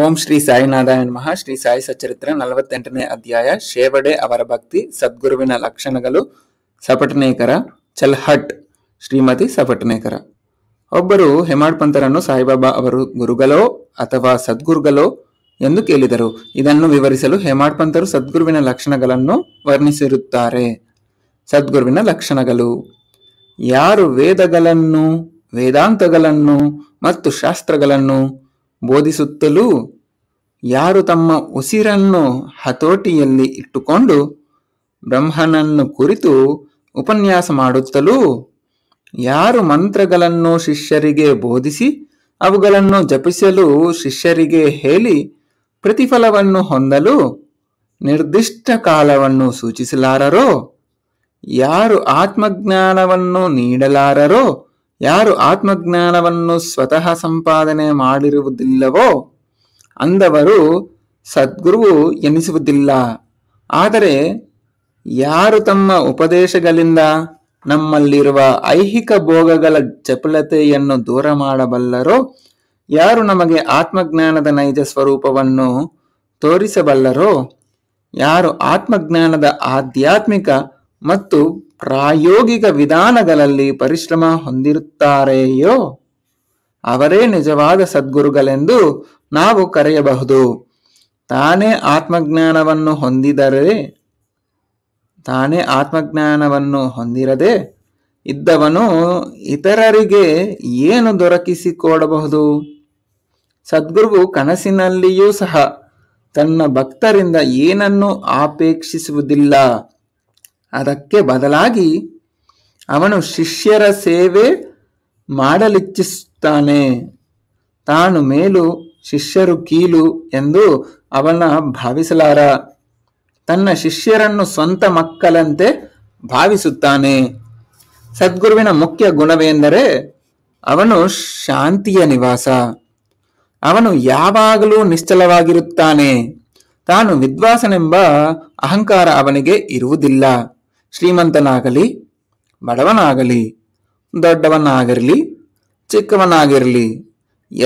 ಓಂ ಶ್ರೀ ಸಾಯಿನಾರಾಯಣ ಮಹಾ ಶ್ರೀ ಸಾಯಿ ಸಚರಿತ್ರ ನಲವತ್ತೆಂಟನೇ ಅಧ್ಯಾಯ ಶೇವಡೆ ಅವರ ಭಕ್ತಿ ಸದ್ಗುರುವಿನ ಲಕ್ಷಣಗಳು ಸಪಟನೇಕರ ಚಲ್ಹಟ್ ಶ್ರೀಮತಿ ಸಪಟನೇಕರ ಒಬ್ಬರು ಹೆಮಾಡ್ ಪಂಥರನ್ನು ಸಾಯಿಬಾಬಾ ಅವರು ಗುರುಗಳೋ ಅಥವಾ ಸದ್ಗುರುಗಳೋ ಎಂದು ಕೇಳಿದರು ಇದನ್ನು ವಿವರಿಸಲು ಹೆಮಾಡ್ ಪಂಥರು ಸದ್ಗುರುವಿನ ಲಕ್ಷಣಗಳನ್ನು ವರ್ಣಿಸಿರುತ್ತಾರೆ ಸದ್ಗುರುವಿನ ಲಕ್ಷಣಗಳು ಯಾರು ವೇದಗಳನ್ನು ವೇದಾಂತಗಳನ್ನು ಮತ್ತು ಶಾಸ್ತ್ರಗಳನ್ನು ಬೋಧಿಸುತ್ತಲೂ ಯಾರು ತಮ್ಮ ಉಸಿರನ್ನು ಹತೋಟಿಯಲ್ಲಿ ಇಟ್ಟುಕೊಂಡು ಬ್ರಹ್ಮನನ್ನು ಕುರಿತು ಉಪನ್ಯಾಸ ಮಾಡುತ್ತಲೂ ಯಾರು ಮಂತ್ರಗಳನ್ನು ಶಿಷ್ಯರಿಗೆ ಬೋಧಿಸಿ ಅವುಗಳನ್ನು ಜಪಿಸಲು ಶಿಷ್ಯರಿಗೆ ಹೇಳಿ ಪ್ರತಿಫಲವನ್ನು ಹೊಂದಲು ನಿರ್ದಿಷ್ಟ ಕಾಲವನ್ನು ಸೂಚಿಸಲಾರರೋ ಯಾರು ಆತ್ಮಜ್ಞಾನವನ್ನು ನೀಡಲಾರರೋ ಯಾರು ಆತ್ಮಜ್ಞಾನವನ್ನು ಸ್ವತಃ ಸಂಪಾದನೆ ಮಾಡಿರುವುದಿಲ್ಲವೋ ಅಂದವರು ಸದ್ಗುರುವು ಎನಿಸುವುದಿಲ್ಲ ಆದರೆ ಯಾರು ತಮ್ಮ ಉಪದೇಶಗಳಿಂದ ನಮ್ಮಲ್ಲಿರುವ ಐಹಿಕ ಭೋಗಗಳ ಚಪಲತೆಯನ್ನು ದೂರ ಮಾಡಬಲ್ಲರೋ ಯಾರು ನಮಗೆ ಆತ್ಮಜ್ಞಾನದ ನೈಜ ಸ್ವರೂಪವನ್ನು ತೋರಿಸಬಲ್ಲರೋ ಯಾರು ಆತ್ಮಜ್ಞಾನದ ಆಧ್ಯಾತ್ಮಿಕ ಮತ್ತು ಪ್ರಾಯೋಗಿಕ ವಿಧಾನಗಳಲ್ಲಿ ಪರಿಶ್ರಮ ಹೊಂದಿರುತ್ತಾರೆಯೋ ಅವರೇ ನಿಜವಾದ ಸದ್ಗುರುಗಳೆಂದು ನಾವು ಕರೆಯಬಹುದು ತಾನೇ ಆತ್ಮಜ್ಞಾನವನ್ನು ಹೊಂದಿದರೆ ತಾನೇ ಆತ್ಮಜ್ಞಾನವನ್ನು ಹೊಂದಿರದೆ ಇದ್ದವನು ಇತರರಿಗೆ ಏನು ದೊರಕಿಸಿಕೊಡಬಹುದು ಸದ್ಗುರು ಕನಸಿನಲ್ಲಿಯೂ ಸಹ ತನ್ನ ಭಕ್ತರಿಂದ ಏನನ್ನು ಆಪೇಕ್ಷಿಸುವುದಿಲ್ಲ ಅದಕ್ಕೆ ಬದಲಾಗಿ ಅವನು ಶಿಷ್ಯರ ಸೇವೆ ಮಾಡಲಿಚ್ಛಿಸುತ್ತಾನೆ ತಾನು ಮೇಲು ಶಿಷ್ಯರು ಕೀಲು ಎಂದು ಅವನ ಭಾವಿಸಲಾರ ತನ್ನ ಶಿಷ್ಯರನ್ನು ಸ್ವಂತ ಮಕ್ಕಳಂತೆ ಭಾವಿಸುತ್ತಾನೆ ಸದ್ಗುರುವಿನ ಮುಖ್ಯ ಗುಣವೆಂದರೆ ಅವನು ಶಾಂತಿಯ ನಿವಾಸ ಅವನು ಯಾವಾಗಲೂ ನಿಶ್ಚಲವಾಗಿರುತ್ತಾನೆ ತಾನು ವಿದ್ವಾಸನೆಂಬ ಅಹಂಕಾರ ಅವನಿಗೆ ಇರುವುದಿಲ್ಲ ಶ್ರೀಮಂತನಾಗಲಿ ಬಡವನಾಗಲಿ ದೊಡ್ಡವನಾಗಿರಲಿ ಚಿಕ್ಕವನಾಗಿರಲಿ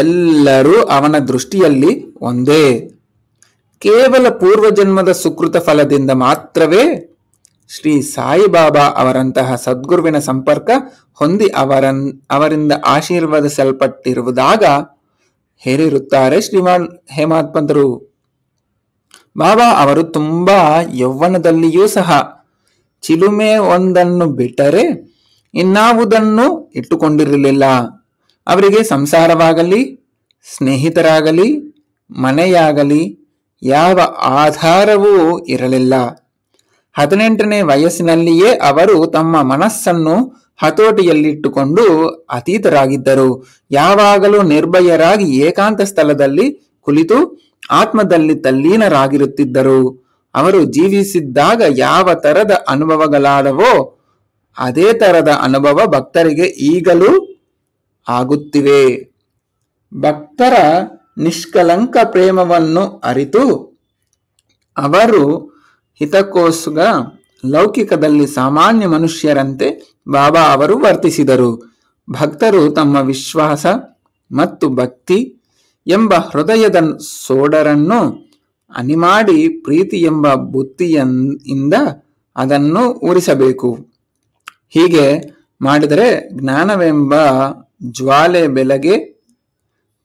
ಎಲ್ಲರೂ ಅವನ ದೃಷ್ಟಿಯಲ್ಲಿ ಒಂದೇ ಕೇವಲ ಪೂರ್ವಜನ್ಮದ ಸುಕೃತ ಫಲದಿಂದ ಮಾತ್ರವೇ ಶ್ರೀ ಸಾಯಿಬಾಬಾ ಅವರಂತಹ ಸದ್ಗುರುವಿನ ಸಂಪರ್ಕ ಹೊಂದಿ ಅವರನ್ ಅವರಿಂದ ಆಶೀರ್ವದಿಸಲ್ಪಟ್ಟಿರುವುದಾಗ ಹೇರಿರುತ್ತಾರೆ ಶ್ರೀಮಾನ್ ಹೇಮಾತ್ಮಂತರು ಬಾಬಾ ಅವರು ತುಂಬಾ ಯೌವನದಲ್ಲಿಯೂ ಸಹ ಚಿಲುಮೆ ಒಂದನ್ನು ಬಿಟ್ಟರೆ ಇನ್ನಾವುದನ್ನು ಇಟ್ಟುಕೊಂಡಿರಲಿಲ್ಲ ಅವರಿಗೆ ಸಂಸಾರವಾಗಲಿ ಸ್ನೇಹಿತರಾಗಲಿ ಮನೆಯಾಗಲಿ ಯಾವ ಆಧಾರವೂ ಇರಲಿಲ್ಲ ಹದಿನೆಂಟನೇ ವಯಸ್ಸಿನಲ್ಲಿಯೇ ಅವರು ತಮ್ಮ ಮನಸ್ಸನ್ನು ಹತೋಟಿಯಲ್ಲಿಟ್ಟುಕೊಂಡು ಅತೀತರಾಗಿದ್ದರು ಯಾವಾಗಲೂ ನಿರ್ಭಯರಾಗಿ ಏಕಾಂತ ಸ್ಥಳದಲ್ಲಿ ಕುಳಿತು ಆತ್ಮದಲ್ಲಿ ತಲ್ಲೀನರಾಗಿರುತ್ತಿದ್ದರು ಅವರು ಜೀವಿಸಿದ್ದಾಗ ಯಾವ ತರದ ಅನುಭವಗಳಾದವೋ ಅದೇ ತರದ ಅನುಭವ ಭಕ್ತರಿಗೆ ಈಗಲೂ ಆಗುತ್ತಿವೆ ಭಕ್ತರ ನಿಷ್ಕಲಂಕ ಪ್ರೇಮವನ್ನು ಅರಿತು ಅವರು ಹಿತಕೋಸ್ಗ ಲೌಕಿಕದಲ್ಲಿ ಸಾಮಾನ್ಯ ಮನುಷ್ಯರಂತೆ ಬಾಬಾ ಅವರು ವರ್ತಿಸಿದರು ಭಕ್ತರು ತಮ್ಮ ವಿಶ್ವಾಸ ಮತ್ತು ಭಕ್ತಿ ಎಂಬ ಹೃದಯದ ಸೋಡರನ್ನು ಅನಿಮಾಡಿ ಪ್ರೀತಿ ಎಂಬ ಬುತ್ತಿಯಿಂದ ಅದನ್ನು ಉರಿಸಬೇಕು ಹೀಗೆ ಮಾಡಿದರೆ ಜ್ಞಾನವೆಂಬ ಜ್ವಾಲೆ ಬೆಲಗೆ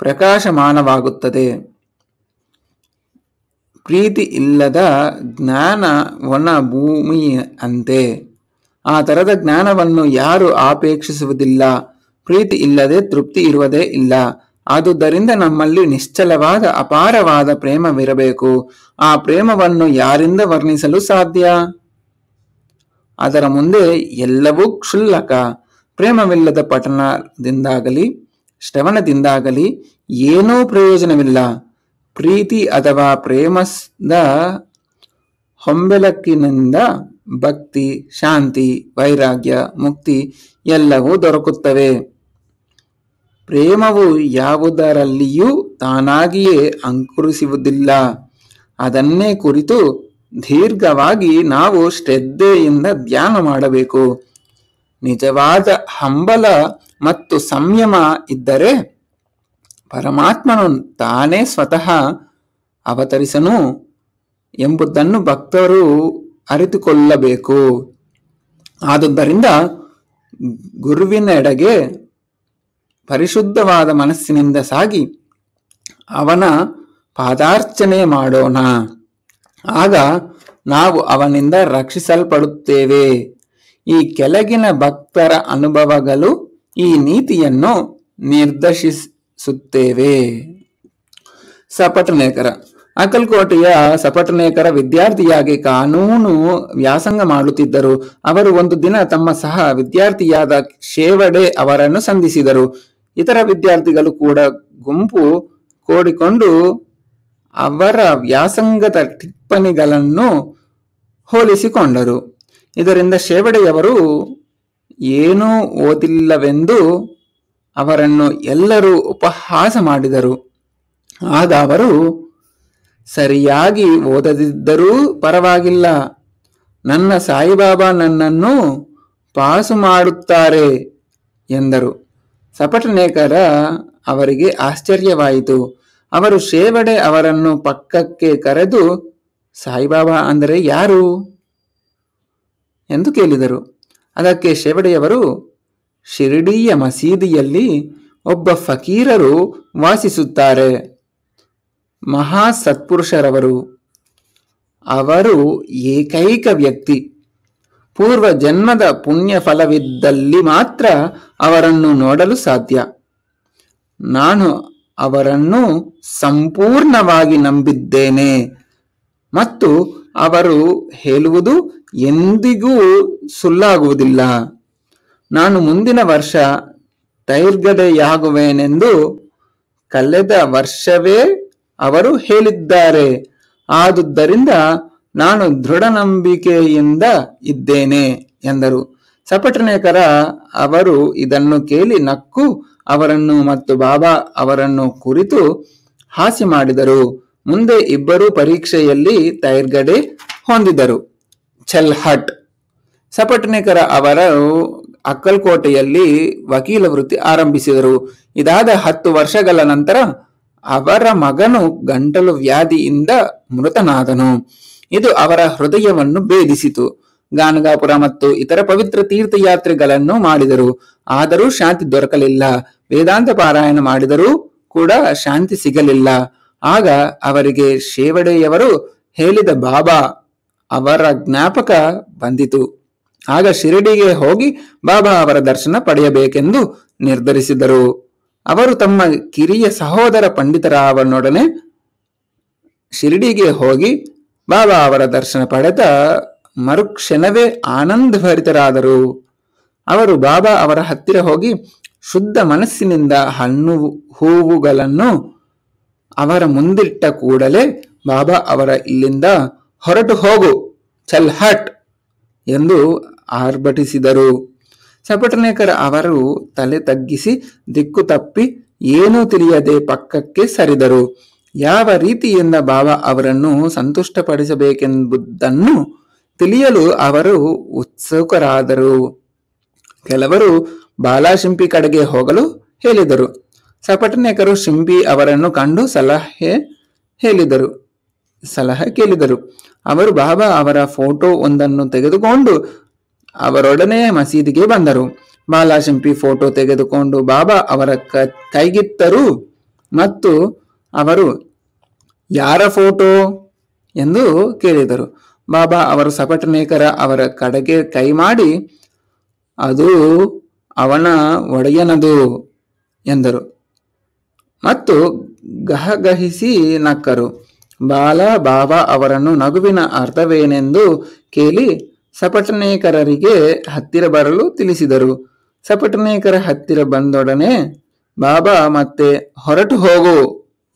ಪ್ರಕಾಶಮಾನವಾಗುತ್ತದೆ ಪ್ರೀತಿ ಇಲ್ಲದ ಜ್ಞಾನ ಒಣ ಭೂಮಿ ಅಂತೆ ಆ ಥರದ ಜ್ಞಾನವನ್ನು ಯಾರು ಆಪೇಕ್ಷಿಸುವುದಿಲ್ಲ ಪ್ರೀತಿ ಇಲ್ಲದೆ ತೃಪ್ತಿ ಇರುವುದೇ ಇಲ್ಲ ಆದುದರಿಂದ ನಮ್ಮಲ್ಲಿ ನಿಶ್ಚಲವಾದ ಅಪಾರವಾದ ಪ್ರೇಮವಿರಬೇಕು ಆ ಪ್ರೇಮವನ್ನು ಯಾರಿಂದ ವರ್ಣಿಸಲು ಸಾಧ್ಯ ಅದರ ಮುಂದೆ ಎಲ್ಲವೂ ಕ್ಷುಲ್ಲಕ ಪ್ರೇಮವಿಲ್ಲದ ಪಠನದಿಂದಾಗಲಿ ಶ್ರವಣದಿಂದಾಗಲಿ ಏನೂ ಪ್ರಯೋಜನವಿಲ್ಲ ಪ್ರೀತಿ ಅಥವಾ ಪ್ರೇಮದ ಹೊಂಬೆಲಕ್ಕಿನಿಂದ ಭಕ್ತಿ ಶಾಂತಿ ವೈರಾಗ್ಯ ಮುಕ್ತಿ ಎಲ್ಲವೂ ದೊರಕುತ್ತವೆ ಪ್ರೇಮವು ಯಾವುದರಲ್ಲಿಯೂ ತಾನಾಗಿಯೇ ಅಂಕುರಿಸುವುದಿಲ್ಲ ಅದನ್ನೇ ಕುರಿತು ದೀರ್ಘವಾಗಿ ನಾವು ಶ್ರದ್ಧೆಯಿಂದ ಧ್ಯಾನ ಮಾಡಬೇಕು ನಿಜವಾದ ಹಂಬಲ ಮತ್ತು ಸಂಯಮ ಇದ್ದರೆ ಪರಮಾತ್ಮನು ತಾನೇ ಸ್ವತಃ ಅವತರಿಸನು ಎಂಬುದನ್ನು ಭಕ್ತರು ಅರಿತುಕೊಳ್ಳಬೇಕು ಆದುದರಿಂದ ಗುರುವಿನೆಡೆಗೆ ಪರಿಶುದ್ಧವಾದ ಮನಸ್ಸಿನಿಂದ ಸಾಗಿ ಅವನ ಪಾದಾರ್ಚನೆ ಮಾಡೋಣ ಆಗ ನಾವು ಅವನಿಂದ ರಕ್ಷಿಸಲ್ಪಡುತ್ತೇವೆ ಈ ಕೆಳಗಿನ ಭಕ್ತರ ಅನುಭವಗಳು ಈ ನೀತಿಯನ್ನು ನಿರ್ದೇಶಿಸುತ್ತೇವೆ ಸಪಟನೇಕರ ಅಕಲ್ಕೋಟೆಯ ಸಪಟನೇಕರ ವಿದ್ಯಾರ್ಥಿಯಾಗಿ ಕಾನೂನು ವ್ಯಾಸಂಗ ಮಾಡುತ್ತಿದ್ದರು ಅವರು ಒಂದು ದಿನ ತಮ್ಮ ಸಹ ವಿದ್ಯಾರ್ಥಿಯಾದ ಶೇವಡೆ ಅವರನ್ನು ಸಂಧಿಸಿದರು ಇತರ ವಿದ್ಯಾರ್ಥಿಗಳು ಕೂಡ ಗುಂಪು ಕೂಡಿಕೊಂಡು ಅವರ ವ್ಯಾಸಂಗದ ಟಿಪ್ಪಣಿಗಳನ್ನು ಹೋಲಿಸಿಕೊಂಡರು ಇದರಿಂದ ಶೇವಡೆಯವರು ಏನೂ ಓದಿಲ್ಲವೆಂದು ಅವರನ್ನು ಎಲ್ಲರೂ ಉಪಹಾಸ ಮಾಡಿದರು ಆಗ ಅವರು ಸರಿಯಾಗಿ ಓದದಿದ್ದರೂ ಪರವಾಗಿಲ್ಲ ನನ್ನ ಸಾಯಿಬಾಬಾ ನನ್ನನ್ನು ಪಾಸು ಮಾಡುತ್ತಾರೆ ಎಂದರು ಸಪಟನೇಕರ ಅವರಿಗೆ ಆಶ್ಚರ್ಯವಾಯಿತು ಅವರು ಶೇವಡೆ ಅವರನ್ನು ಪಕ್ಕಕ್ಕೆ ಕರೆದು ಸಾಯಿಬಾಬಾ ಅಂದರೆ ಯಾರು ಎಂದು ಕೇಳಿದರು ಅದಕ್ಕೆ ಶೇವಡೆಯವರು ಶಿರಡಿಯ ಮಸೀದಿಯಲ್ಲಿ ಒಬ್ಬ ಫಕೀರರು ವಾಸಿಸುತ್ತಾರೆ ಮಹಾ ಸತ್ಪುರುಷರವರು ಅವರು ಏಕೈಕ ವ್ಯಕ್ತಿ ಪೂರ್ವ ಜನ್ಮದ ಪುಣ್ಯ ಫಲವಿದ್ದಲ್ಲಿ ಮಾತ್ರ ಅವರನ್ನು ನೋಡಲು ಸಾಧ್ಯ ನಾನು ಅವರನ್ನು ಸಂಪೂರ್ಣವಾಗಿ ನಂಬಿದ್ದೇನೆ ಮತ್ತು ಅವರು ಹೇಳುವುದು ಎಂದಿಗೂ ಸುಳ್ಳಾಗುವುದಿಲ್ಲ ನಾನು ಮುಂದಿನ ವರ್ಷ ತೈರ್ಗಡೆಯಾಗುವೆನೆಂದು ಕಳೆದ ವರ್ಷವೇ ಅವರು ಹೇಳಿದ್ದಾರೆ ಆದುದರಿಂದ ನಾನು ದೃಢ ನಂಬಿಕೆಯಿಂದ ಇದ್ದೇನೆ ಎಂದರು ಸಪಟನೇಕರ ಅವರು ಇದನ್ನು ಕೇಳಿ ನಕ್ಕು ಅವರನ್ನು ಮತ್ತು ಬಾಬಾ ಅವರನ್ನು ಕುರಿತು ಹಾಸಿ ಮಾಡಿದರು ಮುಂದೆ ಇಬ್ಬರೂ ಪರೀಕ್ಷೆಯಲ್ಲಿ ತೈರ್ಗಡೆ ಹೊಂದಿದರು ಛಲ್ಹಟ್ ಸಪಟನೇಕರ ಅವರು ಅಕ್ಕಲ್ಕೋಟೆಯಲ್ಲಿ ವಕೀಲ ವೃತ್ತಿ ಆರಂಭಿಸಿದರು ಇದಾದ ಹತ್ತು ವರ್ಷಗಳ ನಂತರ ಅವರ ಮಗನು ಗಂಟಲು ವ್ಯಾಧಿಯಿಂದ ಮೃತನಾದನು ಇದು ಅವರ ಹೃದಯವನ್ನು ಭೇದಿಸಿತು ಗಾನಗಾಪುರ ಮತ್ತು ಇತರ ಪವಿತ್ರ ತೀರ್ಥಯಾತ್ರೆಗಳನ್ನು ಮಾಡಿದರು ಆದರೂ ಶಾಂತಿ ದೊರಕಲಿಲ್ಲ ವೇದಾಂತ ಪಾರಾಯಣ ಮಾಡಿದರೂ ಕೂಡ ಶಾಂತಿ ಸಿಗಲಿಲ್ಲ ಆಗ ಅವರಿಗೆ ಶೇವಡೆಯವರು ಹೇಳಿದ ಬಾಬಾ ಅವರ ಜ್ಞಾಪಕ ಬಂದಿತು ಆಗ ಶಿರಡಿಗೆ ಹೋಗಿ ಬಾಬಾ ಅವರ ದರ್ಶನ ಪಡೆಯಬೇಕೆಂದು ನಿರ್ಧರಿಸಿದರು ಅವರು ತಮ್ಮ ಕಿರಿಯ ಸಹೋದರ ಪಂಡಿತರಾವನೊಡನೆ ಶಿರಡಿಗೆ ಹೋಗಿ ಬಾಬಾ ಅವರ ದರ್ಶನ ಪಡೆದ ಮರುಕ್ಷಣವೇ ಆನಂದ ಭರಿತರಾದರು ಅವರು ಬಾಬಾ ಅವರ ಹತ್ತಿರ ಹೋಗಿ ಶುದ್ಧ ಮನಸ್ಸಿನಿಂದ ಹಣ್ಣು ಹೂವುಗಳನ್ನು ಅವರ ಮುಂದಿಟ್ಟ ಕೂಡಲೇ ಬಾಬಾ ಅವರ ಇಲ್ಲಿಂದ ಹೊರಟು ಹೋಗು ಚಲ್ಹಟ್ ಎಂದು ಆರ್ಭಟಿಸಿದರು ಸಪಟನೇಕರ ಅವರು ತಲೆ ತಗ್ಗಿಸಿ ದಿಕ್ಕು ತಪ್ಪಿ ಏನೂ ತಿಳಿಯದೆ ಪಕ್ಕಕ್ಕೆ ಸರಿದರು ಯಾವ ರೀತಿಯಿಂದ ಬಾಬಾ ಅವರನ್ನು ಸಂತುಷ್ಟಪಡಿಸಬೇಕೆಂಬುದನ್ನು ತಿಳಿಯಲು ಅವರು ಉತ್ಸುಕರಾದರು ಕೆಲವರು ಬಾಲಾಶಿಂಪಿ ಕಡೆಗೆ ಹೋಗಲು ಹೇಳಿದರು ಸಪಟನೆಕರು ಶಿಂಪಿ ಅವರನ್ನು ಕಂಡು ಸಲಹೆ ಹೇಳಿದರು ಸಲಹೆ ಕೇಳಿದರು ಅವರು ಬಾಬಾ ಅವರ ಫೋಟೋ ಒಂದನ್ನು ತೆಗೆದುಕೊಂಡು ಅವರೊಡನೆ ಮಸೀದಿಗೆ ಬಂದರು ಬಾಲಾಶಿಂಪಿ ಫೋಟೋ ತೆಗೆದುಕೊಂಡು ಬಾಬಾ ಅವರ ಕೈಗಿತ್ತರು ಮತ್ತು ಅವರು ಯಾರ ಫೋಟೋ ಎಂದು ಕೇಳಿದರು ಬಾಬಾ ಅವರು ಸಪಟನೇಕರ ಅವರ ಕಡೆಗೆ ಕೈ ಮಾಡಿ ಅದು ಅವನ ಒಡೆಯನದು ಎಂದರು ಮತ್ತು ಗಹಗಹಿಸಿ ನಕ್ಕರು ಬಾಲ ಬಾಬಾ ಅವರನ್ನು ನಗುವಿನ ಅರ್ಥವೇನೆಂದು ಕೇಳಿ ಸಪಟನೇಕರರಿಗೆ ಹತ್ತಿರ ಬರಲು ತಿಳಿಸಿದರು ಸಪಟನೇಕರ ಹತ್ತಿರ ಬಂದೊಡನೆ ಬಾಬಾ ಮತ್ತೆ ಹೊರಟು ಹೋಗು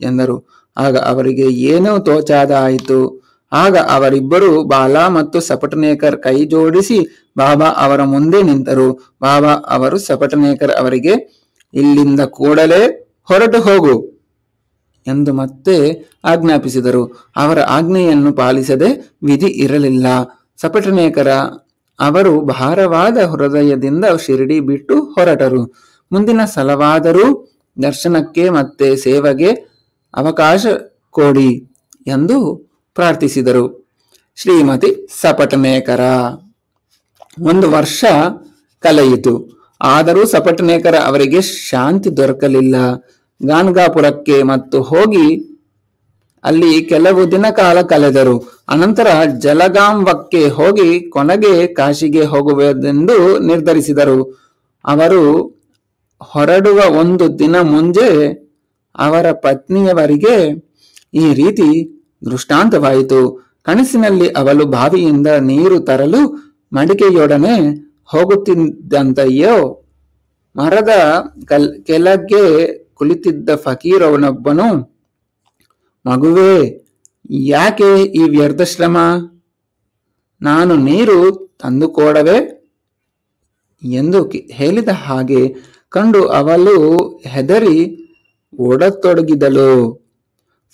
ಎಂದರು ಆಗ ಅವರಿಗೆ ಏನೋ ತೋಚಾದ ಆಯಿತು ಆಗ ಅವರಿಬ್ಬರು ಬಾಲಾ ಮತ್ತು ಸಪಟನೇಕರ್ ಕೈ ಜೋಡಿಸಿ ಬಾಬಾ ಅವರ ಮುಂದೆ ನಿಂತರು ಬಾಬಾ ಅವರು ಸಪಟನೇಕರ್ ಅವರಿಗೆ ಇಲ್ಲಿಂದ ಕೂಡಲೇ ಹೊರಟು ಹೋಗು ಎಂದು ಮತ್ತೆ ಆಜ್ಞಾಪಿಸಿದರು ಅವರ ಆಜ್ಞೆಯನ್ನು ಪಾಲಿಸದೆ ವಿಧಿ ಇರಲಿಲ್ಲ ಸಪಟನೇಕರ ಅವರು ಭಾರವಾದ ಹೃದಯದಿಂದ ಶಿರಡಿ ಬಿಟ್ಟು ಹೊರಟರು ಮುಂದಿನ ಸಲವಾದರೂ ದರ್ಶನಕ್ಕೆ ಮತ್ತೆ ಸೇವೆಗೆ ಅವಕಾಶ ಕೊಡಿ ಎಂದು ಪ್ರಾರ್ಥಿಸಿದರು ಶ್ರೀಮತಿ ಸಪಟನೇಕರ ಒಂದು ವರ್ಷ ಕಲೆಯಿತು ಆದರೂ ಸಪಟನೇಕರ ಅವರಿಗೆ ಶಾಂತಿ ದೊರಕಲಿಲ್ಲ ಗಾನ್ಗಾಪುರಕ್ಕೆ ಮತ್ತು ಹೋಗಿ ಅಲ್ಲಿ ಕೆಲವು ದಿನ ಕಾಲ ಕಳೆದರು ಅನಂತರ ಜಲಗಾಂವಕ್ಕೆ ಹೋಗಿ ಕೊನೆಗೆ ಕಾಶಿಗೆ ಹೋಗುವುದೆಂದು ನಿರ್ಧರಿಸಿದರು ಅವರು ಹೊರಡುವ ಒಂದು ದಿನ ಮುಂಜೆ ಅವರ ಪತ್ನಿಯವರಿಗೆ ಈ ರೀತಿ ದೃಷ್ಟಾಂತವಾಯಿತು ಕನಸಿನಲ್ಲಿ ಅವಳು ಬಾವಿಯಿಂದ ನೀರು ತರಲು ಮಡಿಕೆಯೊಡನೆ ಹೋಗುತ್ತಿದ್ದಂತಯ್ಯೋ ಮರದ ಕಲ್ ಕೆಳಗೆ ಕುಳಿತಿದ್ದ ಫಕೀರವನೊಬ್ಬನು ಮಗುವೇ ಯಾಕೆ ಈ ವ್ಯರ್ಥ ಶ್ರಮ ನಾನು ನೀರು ತಂದುಕೊಡವೆ ಎಂದು ಹೇಳಿದ ಹಾಗೆ ಕಂಡು ಅವಳು ಹೆದರಿ ಓಡತೊಡಗಿದಳು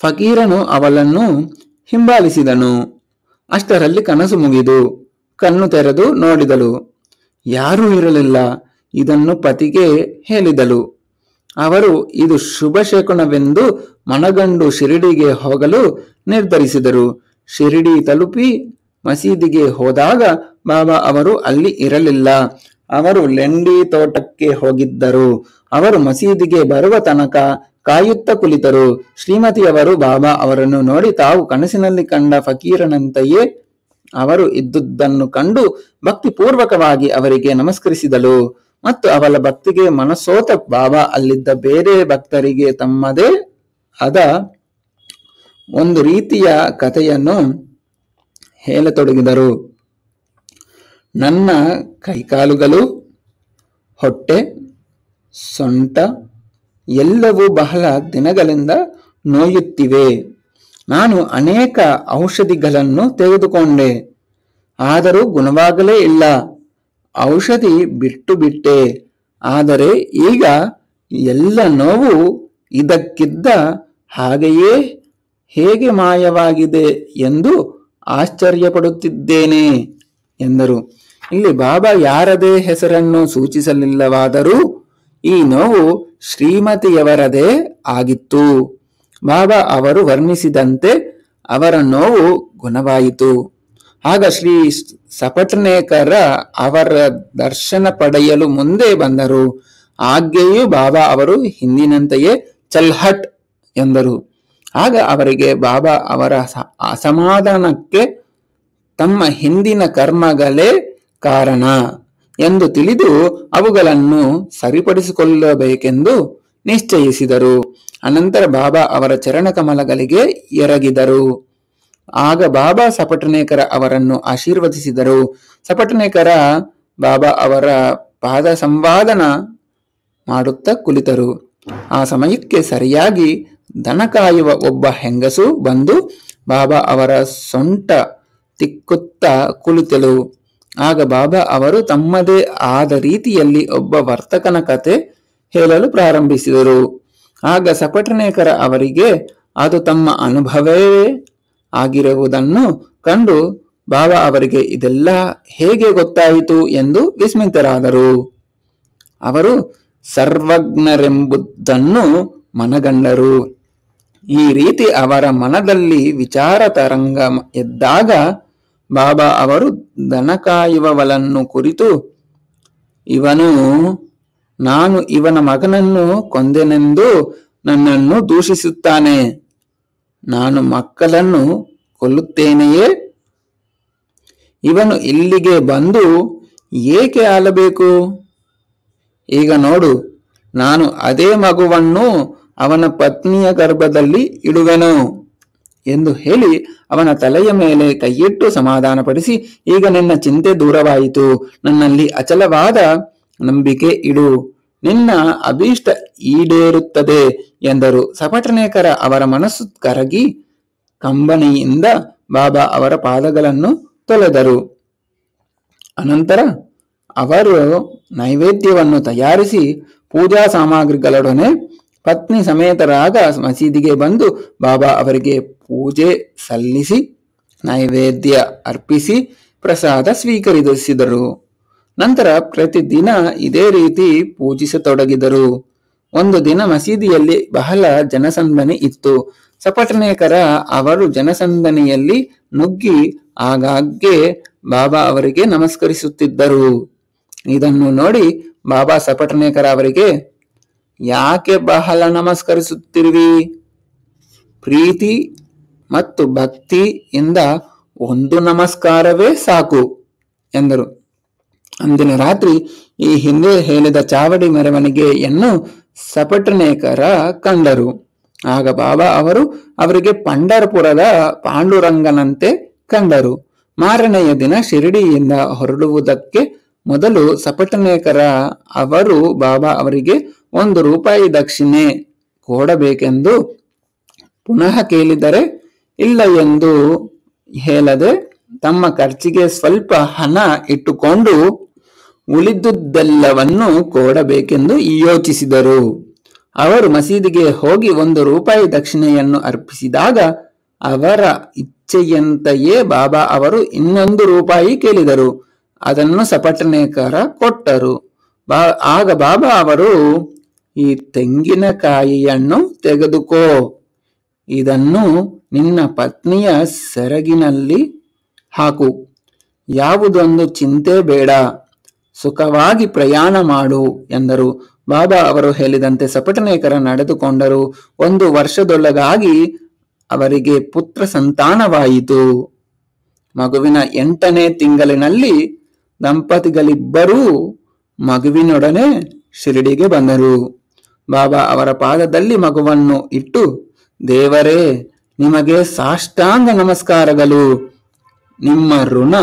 ಫಕೀರನು ಅವಳನ್ನು ಹಿಂಬಾಲಿಸಿದನು ಅಷ್ಟರಲ್ಲಿ ಕನಸು ಮುಗಿದು ಕಣ್ಣು ತೆರೆದು ನೋಡಿದಳು ಯಾರೂ ಇರಲಿಲ್ಲ ಇದನ್ನು ಪತಿಗೆ ಹೇಳಿದಳು ಅವರು ಇದು ಶುಭ ಮನಗಂಡು ಶಿರಡಿಗೆ ಹೋಗಲು ನಿರ್ಧರಿಸಿದರು ಶಿರಡಿ ತಲುಪಿ ಮಸೀದಿಗೆ ಹೋದಾಗ ಬಾಬಾ ಅವರು ಅಲ್ಲಿ ಇರಲಿಲ್ಲ ಅವರು ಲೆಂಡಿ ತೋಟಕ್ಕೆ ಹೋಗಿದ್ದರು ಅವರು ಮಸೀದಿಗೆ ಬರುವ ತನಕ ಕಾಯುತ್ತ ಕುಳಿತರು ಶ್ರೀಮತಿಯವರು ಬಾಬಾ ಅವರನ್ನು ನೋಡಿ ತಾವು ಕನಸಿನಲ್ಲಿ ಕಂಡ ಫಕೀರನಂತೆಯೇ ಅವರು ಇದ್ದುದನ್ನು ಕಂಡು ಭಕ್ತಿಪೂರ್ವಕವಾಗಿ ಅವರಿಗೆ ನಮಸ್ಕರಿಸಿದಳು ಮತ್ತು ಅವಳ ಭಕ್ತಿಗೆ ಮನಸೋತ ಬಾಬಾ ಅಲ್ಲಿದ್ದ ಬೇರೆ ಭಕ್ತರಿಗೆ ತಮ್ಮದೇ ಅದ ಒಂದು ರೀತಿಯ ಕಥೆಯನ್ನು ಹೇಳತೊಡಗಿದರು ನನ್ನ ಕೈಕಾಲುಗಳು ಹೊಟ್ಟೆ ಸೊಂಟ ಎಲ್ಲವೂ ಬಹಳ ದಿನಗಳಿಂದ ನೋಯುತ್ತಿವೆ ನಾನು ಅನೇಕ ಔಷಧಿಗಳನ್ನು ತೆಗೆದುಕೊಂಡೆ ಆದರೂ ಗುಣವಾಗಲೇ ಇಲ್ಲ ಔಷಧಿ ಬಿಟ್ಟು ಬಿಟ್ಟೆ ಆದರೆ ಈಗ ಎಲ್ಲ ನೋವು ಇದಕ್ಕಿದ್ದ ಹಾಗೆಯೇ ಹೇಗೆ ಮಾಯವಾಗಿದೆ ಎಂದು ಆಶ್ಚರ್ಯಪಡುತ್ತಿದ್ದೇನೆ ಎಂದರು ಇಲ್ಲಿ ಬಾಬಾ ಯಾರದೇ ಹೆಸರನ್ನು ಸೂಚಿಸಲಿಲ್ಲವಾದರೂ ಈ ನೋವು ಶ್ರೀಮತಿಯವರದೇ ಆಗಿತ್ತು ಬಾಬಾ ಅವರು ವರ್ಣಿಸಿದಂತೆ ಅವರ ನೋವು ಗುಣವಾಯಿತು ಆಗ ಶ್ರೀ ಸಪಟ್ನೇಕರ ಅವರ ದರ್ಶನ ಪಡೆಯಲು ಮುಂದೆ ಬಂದರು ಆಜ್ಞೆಯು ಬಾಬಾ ಅವರು ಹಿಂದಿನಂತೆಯೇ ಚಲ್ಹಟ್ ಎಂದರು ಆಗ ಅವರಿಗೆ ಬಾಬಾ ಅವರ ಅಸಮಾಧಾನಕ್ಕೆ ತಮ್ಮ ಹಿಂದಿನ ಕರ್ಮಗಳೇ ಕಾರಣ ಎಂದು ತಿಳಿದು ಅವುಗಳನ್ನು ಸರಿಪಡಿಸಿಕೊಳ್ಳಬೇಕೆಂದು ನಿಶ್ಚಯಿಸಿದರು ಅನಂತರ ಬಾಬಾ ಅವರ ಚರಣ ಕಮಲಗಳಿಗೆ ಎರಗಿದರು ಆಗ ಬಾಬಾ ಸಪಟನೇಕರ ಅವರನ್ನು ಆಶೀರ್ವದಿಸಿದರು ಸಪಟನೇಕರ ಬಾಬಾ ಅವರ ಪಾದ ಸಂವಾದನ ಮಾಡುತ್ತಾ ಕುಳಿತರು ಆ ಸಮಯಕ್ಕೆ ಸರಿಯಾಗಿ ದನ ಕಾಯುವ ಒಬ್ಬ ಹೆಂಗಸು ಬಂದು ಬಾಬಾ ಅವರ ಸೊಂಟ ತಿಕ್ಕುತ್ತಾ ಕುಳಿತಳು ಆಗ ಬಾಬಾ ಅವರು ತಮ್ಮದೇ ಆದ ರೀತಿಯಲ್ಲಿ ಒಬ್ಬ ವರ್ತಕನ ಕತೆ ಹೇಳಲು ಪ್ರಾರಂಭಿಸಿದರು ಆಗ ಸಪಟನೇಕರ ಅವರಿಗೆ ಅದು ತಮ್ಮ ಅನುಭವವೇ ಆಗಿರುವುದನ್ನು ಕಂಡು ಬಾಬಾ ಅವರಿಗೆ ಇದೆಲ್ಲ ಹೇಗೆ ಗೊತ್ತಾಯಿತು ಎಂದು ವಿಸ್ಮಿತರಾದರು ಅವರು ಸರ್ವಜ್ಞರೆಂಬುದನ್ನು ಮನಗಂಡರು ಈ ರೀತಿ ಅವರ ಮನದಲ್ಲಿ ವಿಚಾರ ತರಂಗ ಎದ್ದಾಗ ಬಾಬಾ ಅವರು ದನಕಾಯುವವಳನ್ನು ಕುರಿತು ಇವನು ನಾನು ಇವನ ಮಗನನ್ನು ಕೊಂದೆನೆಂದು ನನ್ನನ್ನು ದೂಷಿಸುತ್ತಾನೆ ನಾನು ಮಕ್ಕಳನ್ನು ಕೊಲ್ಲುತ್ತೇನೆಯೇ ಇವನು ಇಲ್ಲಿಗೆ ಬಂದು ಏಕೆ ಆಲಬೇಕು ಈಗ ನೋಡು ನಾನು ಅದೇ ಮಗುವನ್ನು ಅವನ ಪತ್ನಿಯ ಗರ್ಭದಲ್ಲಿ ಇಡುವೆನು ಎಂದು ಹೇಳಿ ಅವನ ತಲೆಯ ಮೇಲೆ ಕೈಯಿಟ್ಟು ಸಮಾಧಾನಪಡಿಸಿ ಈಗ ನಿನ್ನ ಚಿಂತೆ ದೂರವಾಯಿತು ನನ್ನಲ್ಲಿ ಅಚಲವಾದ ನಂಬಿಕೆ ಇಡು ನಿನ್ನ ಅಭೀಷ್ಟ ಈಡೇರುತ್ತದೆ ಎಂದರು ಸಪಟನೇಕರ ಅವರ ಮನಸ್ಸು ಕರಗಿ ಕಂಬನಿಯಿಂದ ಬಾಬಾ ಅವರ ಪಾದಗಳನ್ನು ತೊಲೆದರು ಅನಂತರ ಅವರು ನೈವೇದ್ಯವನ್ನು ತಯಾರಿಸಿ ಪೂಜಾ ಸಾಮಗ್ರಿಗಳೊಡನೆ ಪತ್ನಿ ಸಮೇತರಾಗ ಮಸೀದಿಗೆ ಬಂದು ಬಾಬಾ ಅವರಿಗೆ ಪೂಜೆ ಸಲ್ಲಿಸಿ ನೈವೇದ್ಯ ಅರ್ಪಿಸಿ ಪ್ರಸಾದ ಸ್ವೀಕರಿಸಿದರು ನಂತರ ಪ್ರತಿದಿನ ಇದೇ ರೀತಿ ಪೂಜಿಸತೊಡಗಿದರು ಒಂದು ದಿನ ಮಸೀದಿಯಲ್ಲಿ ಬಹಳ ಜನಸಂದಣಿ ಇತ್ತು ಸಪಟನೇಕರ ಅವರು ಜನಸಂದಣಿಯಲ್ಲಿ ನುಗ್ಗಿ ಆಗಾಗ್ಗೆ ಬಾಬಾ ಅವರಿಗೆ ನಮಸ್ಕರಿಸುತ್ತಿದ್ದರು ಇದನ್ನು ನೋಡಿ ಬಾಬಾ ಸಪಟನೇಕರ ಅವರಿಗೆ ಯಾಕೆ ಬಹಳ ನಮಸ್ಕರಿಸುತ್ತಿರುವಿ ಪ್ರೀತಿ ಮತ್ತು ಭಕ್ತಿಯಿಂದ ಒಂದು ನಮಸ್ಕಾರವೇ ಸಾಕು ಎಂದರು ಅಂದಿನ ರಾತ್ರಿ ಈ ಹಿಂದೆ ಹೇಳಿದ ಚಾವಡಿ ಮೆರವಣಿಗೆಯನ್ನು ಸಪಟನೇಕರ ಕಂಡರು ಆಗ ಬಾಬಾ ಅವರು ಅವರಿಗೆ ಪಂಡರ್ಪುರದ ಪಾಂಡುರಂಗನಂತೆ ಕಂಡರು ಮಾರನೆಯ ದಿನ ಶಿರಡಿಯಿಂದ ಹೊರಡುವುದಕ್ಕೆ ಮೊದಲು ಸಪಟನೇಕರ ಅವರು ಬಾಬಾ ಅವರಿಗೆ ಒಂದು ರೂಪಾಯಿ ದಕ್ಷಿಣೆ ಕೊಡಬೇಕೆಂದು ಪುನಃ ಕೇಳಿದರೆ ಇಲ್ಲ ಎಂದು ಹೇಳದೆ ತಮ್ಮ ಖರ್ಚಿಗೆ ಸ್ವಲ್ಪ ಹಣ ಇಟ್ಟುಕೊಂಡು ಉಳಿದುದೆಲ್ಲವನ್ನು ಕೊಡಬೇಕೆಂದು ಯೋಚಿಸಿದರು ಅವರು ಮಸೀದಿಗೆ ಹೋಗಿ ಒಂದು ರೂಪಾಯಿ ದಕ್ಷಿಣೆಯನ್ನು ಅರ್ಪಿಸಿದಾಗ ಅವರ ಇಚ್ಛೆಯಂತೆಯೇ ಬಾಬಾ ಅವರು ಇನ್ನೊಂದು ರೂಪಾಯಿ ಕೇಳಿದರು ಅದನ್ನು ಸಪಟನೇಕಾರ ಕೊಟ್ಟರು ಬಾ ಆಗ ಬಾಬಾ ಅವರು ಈ ತೆಂಗಿನಕಾಯಿಯನ್ನು ತೆಗೆದುಕೋ ಇದನ್ನು ನಿನ್ನ ಪತ್ನಿಯ ಸೆರಗಿನಲ್ಲಿ ಹಾಕು ಯಾವುದೊಂದು ಚಿಂತೆ ಬೇಡ ಸುಖವಾಗಿ ಪ್ರಯಾಣ ಮಾಡು ಎಂದರು ಬಾಬಾ ಅವರು ಹೇಳಿದಂತೆ ಸಪಟನೇಕರ ನಡೆದುಕೊಂಡರು ಒಂದು ವರ್ಷದೊಳಗಾಗಿ ಅವರಿಗೆ ಪುತ್ರ ಸಂತಾನವಾಯಿತು ಮಗುವಿನ ಎಂಟನೇ ತಿಂಗಳಿನಲ್ಲಿ ದಂಪತಿಗಳಿಬ್ಬರೂ ಮಗುವಿನೊಡನೆ ಶಿರಡಿಗೆ ಬಂದರು ಬಾಬಾ ಅವರ ಪಾದದಲ್ಲಿ ಮಗುವನ್ನು ಇಟ್ಟು ದೇವರೇ ನಿಮಗೆ ಸಾಷ್ಟಾಂಗ ನಮಸ್ಕಾರಗಳು ನಿಮ್ಮ ಋಣ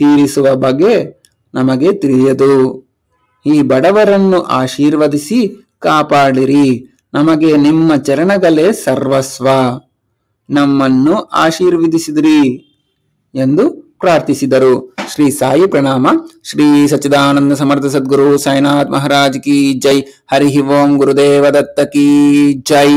ತೀರಿಸುವ ಬಗ್ಗೆ ನಮಗೆ ತಿಳಿಯದು ಈ ಬಡವರನ್ನು ಆಶೀರ್ವದಿಸಿ ಕಾಪಾಡಿರಿ ನಮಗೆ ನಿಮ್ಮ ಚರಣಗಳೇ ಸರ್ವಸ್ವ ನಮ್ಮನ್ನು ಆಶೀರ್ವದಿಸಿದ್ರಿ ಎಂದು ಪ್ರಾರ್ಥಿಸಿದರು ಶ್ರೀ ಸಾಯಿ ಪ್ರಣಾಮ ಶ್ರೀ ಸಚ್ಚಿದಾನಂದ ಸಮರ್ಥ ಸದ್ಗುರು ಸಾಯಿನಾಥ್ ಮಹಾರಾಜ್ ಕಿ ಜೈ ಹರಿ ಓಂ ಗುರುದೇವ ದತ್ತ ಕಿ ಜೈ